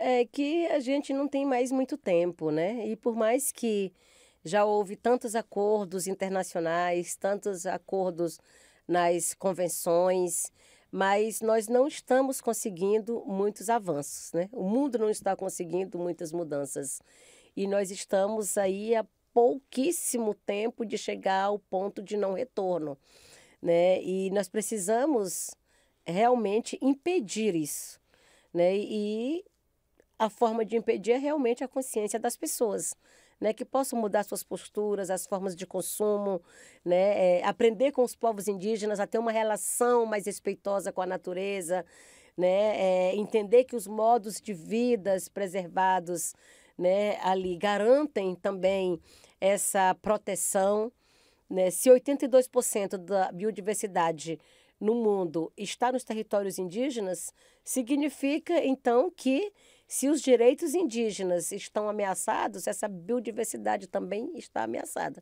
é que a gente não tem mais muito tempo, né? E por mais que já houve tantos acordos internacionais, tantos acordos nas convenções, mas nós não estamos conseguindo muitos avanços, né? O mundo não está conseguindo muitas mudanças e nós estamos aí a pouquíssimo tempo de chegar ao ponto de não retorno, né? E nós precisamos realmente impedir isso, né? E a forma de impedir é realmente a consciência das pessoas, né, que possam mudar suas posturas, as formas de consumo, né, é, aprender com os povos indígenas a ter uma relação mais respeitosa com a natureza, né, é, entender que os modos de vidas preservados né, ali garantem também essa proteção. Né? Se 82% da biodiversidade no mundo está nos territórios indígenas, significa então que se os direitos indígenas estão ameaçados, essa biodiversidade também está ameaçada.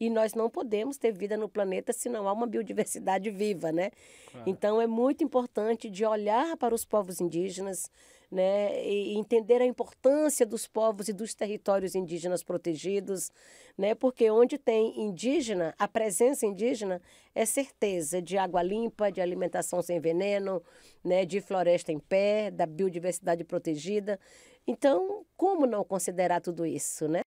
E nós não podemos ter vida no planeta se não há uma biodiversidade viva, né? Claro. Então é muito importante de olhar para os povos indígenas, né, e entender a importância dos povos e dos territórios indígenas protegidos, né, porque onde tem indígena, a presença indígena é certeza de água limpa, de alimentação sem veneno, né, de floresta em pé, da biodiversidade protegida. Então, como não considerar tudo isso, né?